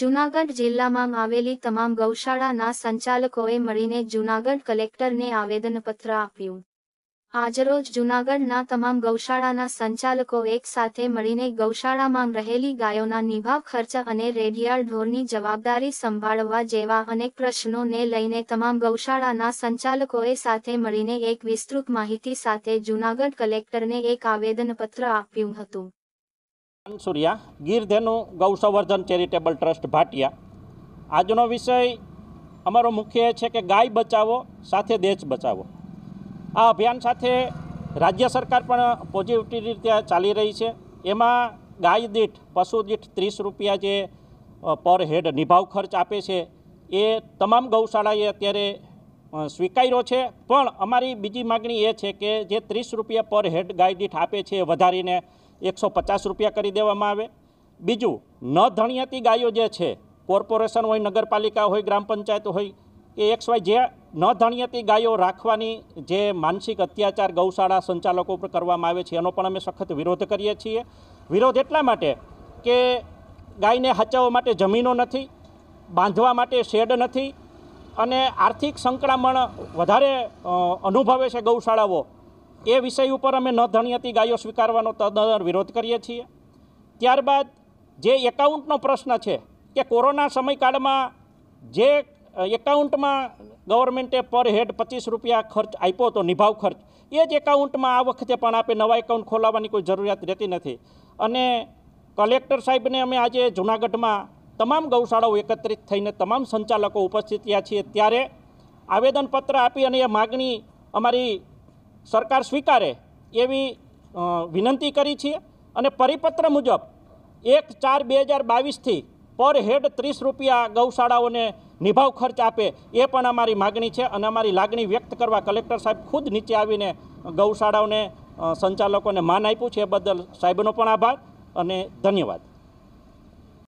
જૂનાગઢ જિલ્લામાં આવેલી તમામ ગૌશાળાના સંચાલકોએ મળીને જૂનાગઢ કલેક્ટરને આવેદનપત્ર આપ્યું આજરોજ જૂનાગઢના તમામ ગૌશાળાના સંચાલકો એક સાથે મળીને ગૌશાળામાં રહેલી ગાયોના નિભાવ ખર્ચ અને રેડિયાળ ઢોરની જવાબદારી સંભાળવા જેવા અનેક પ્રશ્નોને લઈને તમામ ગૌશાળાના સંચાલકોએ સાથે મળીને એક વિસ્તૃત માહિતી સાથે જૂનાગઢ કલેક્ટરને એક આવેદનપત્ર આપ્યું હતું સૂર્યા ગીરધેનુ ગૌસંવર્ધન ચેરિટેબલ ટ્રસ્ટ ભાટિયા આજનો વિષય અમારો મુખ્ય એ છે કે ગાય બચાવો સાથે દેશ બચાવો આ અભિયાન સાથે રાજ્ય સરકાર પણ પોઝિટિવ રીતે ચાલી રહી છે એમાં ગાય દીઠ પશુ દીઠ ત્રીસ રૂપિયા જે પર હેડ નિભાવ ખર્ચ આપે છે એ તમામ ગૌશાળાએ અત્યારે સ્વીકાર્યો છે પણ અમારી બીજી માગણી એ છે કે જે ત્રીસ રૂપિયા પર હેડ ગાય દીઠ આપે છે એ વધારીને એકસો પચાસ રૂપિયા કરી દેવામાં આવે બીજું ન ધણિયાતી ગાયો જે છે કોર્પોરેશન હોય નગરપાલિકા હોય ગ્રામ પંચાયત હોય કે એક વાય જે ન ધણિયાતી ગાયો રાખવાની જે માનસિક અત્યાચાર ગૌશાળા સંચાલકો પર કરવામાં આવે છે એનો પણ અમે સખત વિરોધ કરીએ છીએ વિરોધ એટલા માટે કે ગાયને હચાવવા માટે જમીનો નથી બાંધવા માટે શેડ નથી અને આર્થિક સંકળામણ વધારે અનુભવે છે ગૌશાળાઓ એ વિષય ઉપર અમે ન ધણીયતી ગાયો સ્વીકારવાનો તદ્દન વિરોધ કરીએ છીએ ત્યારબાદ જે એકાઉન્ટનો પ્રશ્ન છે કે કોરોના સમયકાળમાં જે એકાઉન્ટમાં ગવર્મેન્ટે પર હેડ પચીસ રૂપિયા ખર્ચ આપ્યો હતો નિભાવ ખર્ચ એ જ એકાઉન્ટમાં આ વખતે પણ આપણે નવા એકાઉન્ટ ખોલાવવાની કોઈ જરૂરિયાત રહેતી નથી અને કલેક્ટર સાહેબને અમે આજે જૂનાગઢમાં તમામ ગૌશાળાઓ એકત્રિત થઈને તમામ સંચાલકો ઉપસ્થિત થયા છીએ ત્યારે આવેદનપત્ર આપી અને એ માગણી અમારી સરકાર સ્વીકારે એવી વિનંતી કરી છીએ અને પરિપત્ર મુજબ એક ચાર બે હજાર બાવીસથી પર હેડ ત્રીસ રૂપિયા ગૌશાળાઓને નિભાવ ખર્ચ આપે એ પણ અમારી માગણી છે અને અમારી લાગણી વ્યક્ત કરવા કલેક્ટર સાહેબ ખુદ નીચે આવીને ગૌશાળાઓને સંચાલકોને માન આપ્યું છે એ બદલ સાહેબનો પણ આભાર અને ધન્યવાદ